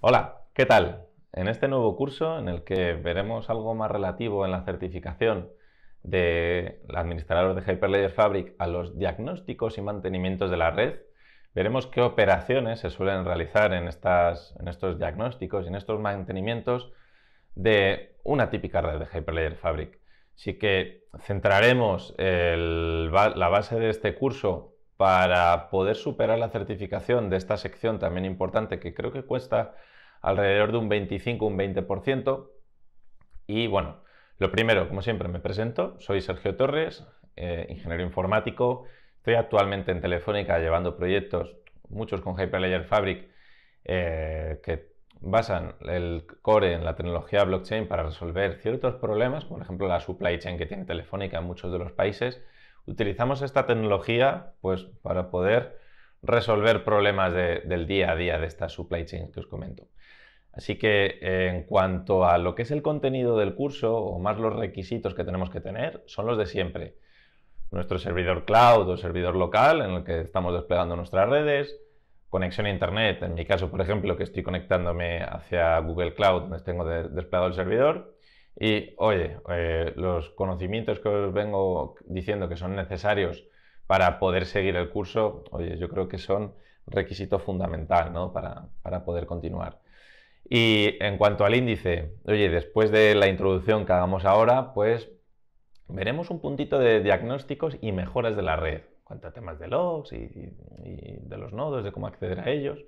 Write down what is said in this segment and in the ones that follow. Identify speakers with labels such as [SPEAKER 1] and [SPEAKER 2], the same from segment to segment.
[SPEAKER 1] Hola, ¿qué tal? En este nuevo curso en el que veremos algo más relativo en la certificación de administrador de Hyperledger Fabric a los diagnósticos y mantenimientos de la red, veremos qué operaciones se suelen realizar en, estas, en estos diagnósticos y en estos mantenimientos de una típica red de Hyperledger Fabric. Así que centraremos la base de este curso para poder superar la certificación de esta sección también importante que creo que cuesta alrededor de un 25, un 20%. Y bueno, lo primero, como siempre, me presento. Soy Sergio Torres, eh, ingeniero informático. Estoy actualmente en Telefónica llevando proyectos, muchos con Hyperledger Fabric, eh, que basan el core en la tecnología blockchain para resolver ciertos problemas, por ejemplo la supply chain que tiene Telefónica en muchos de los países utilizamos esta tecnología pues, para poder resolver problemas del día a día de esta supply chain que os comento. Así que en cuanto a lo que es el contenido del curso o más los requisitos que tenemos que tener, son los de siempre. Nuestro servidor cloud o servidor local en el que estamos desplegando nuestras redes, conexión a Internet, en mi caso, por ejemplo, que estoy conectándome hacia Google Cloud, donde tengo desplegado el servidor, y oye, eh, los conocimientos que os vengo diciendo que son necesarios para poder seguir el curso, oye, yo creo que son requisito fundamental ¿no? para, poder continuar. Y en cuanto al índice, oye, después de la introducción que hagamos ahora, pues veremos un puntito de diagnósticos y mejoras de la red, cuanto a temas de logs y de los nodos, de cómo acceder a ellos.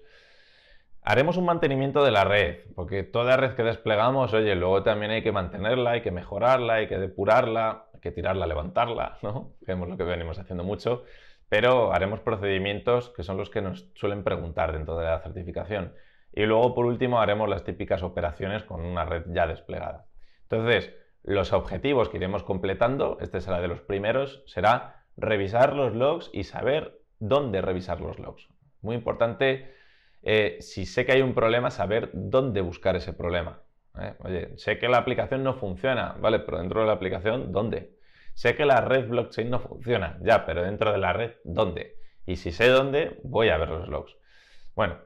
[SPEAKER 1] Haremos un mantenimiento de la red, porque toda red que desplegamos, oye, luego también hay que mantenerla, hay que mejorarla, hay que depurarla, hay que tirarla, levantarla, ¿no? Vemos lo que venimos haciendo mucho, pero haremos procedimientos que son los que nos suelen preguntar dentro de la certificación. Y luego, por último, haremos las típicas operaciones con una red ya desplegada. Entonces, los objetivos que iremos completando, este será de los primeros, será revisar los logs y saber dónde revisar los logs. Muy importante eh, si sé que hay un problema, saber dónde buscar ese problema. ¿eh? Oye, sé que la aplicación no funciona, ¿vale? Pero dentro de la aplicación, ¿dónde? Sé que la red blockchain no funciona, ya, pero dentro de la red, ¿dónde? Y si sé dónde, voy a ver los logs. Bueno,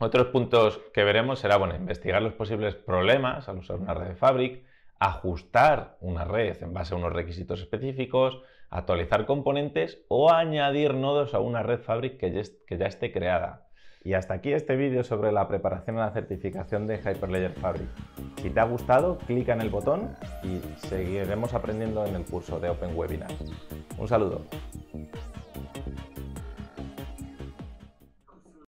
[SPEAKER 1] otros puntos que veremos será, bueno, investigar los posibles problemas al usar una red de Fabric, ajustar una red en base a unos requisitos específicos, actualizar componentes o añadir nodos a una red Fabric que ya esté creada. Y hasta aquí este vídeo sobre la preparación a la certificación de Hyperledger Fabric. Si te ha gustado, clica en el botón y seguiremos aprendiendo en el curso de Open Webinar. Un saludo.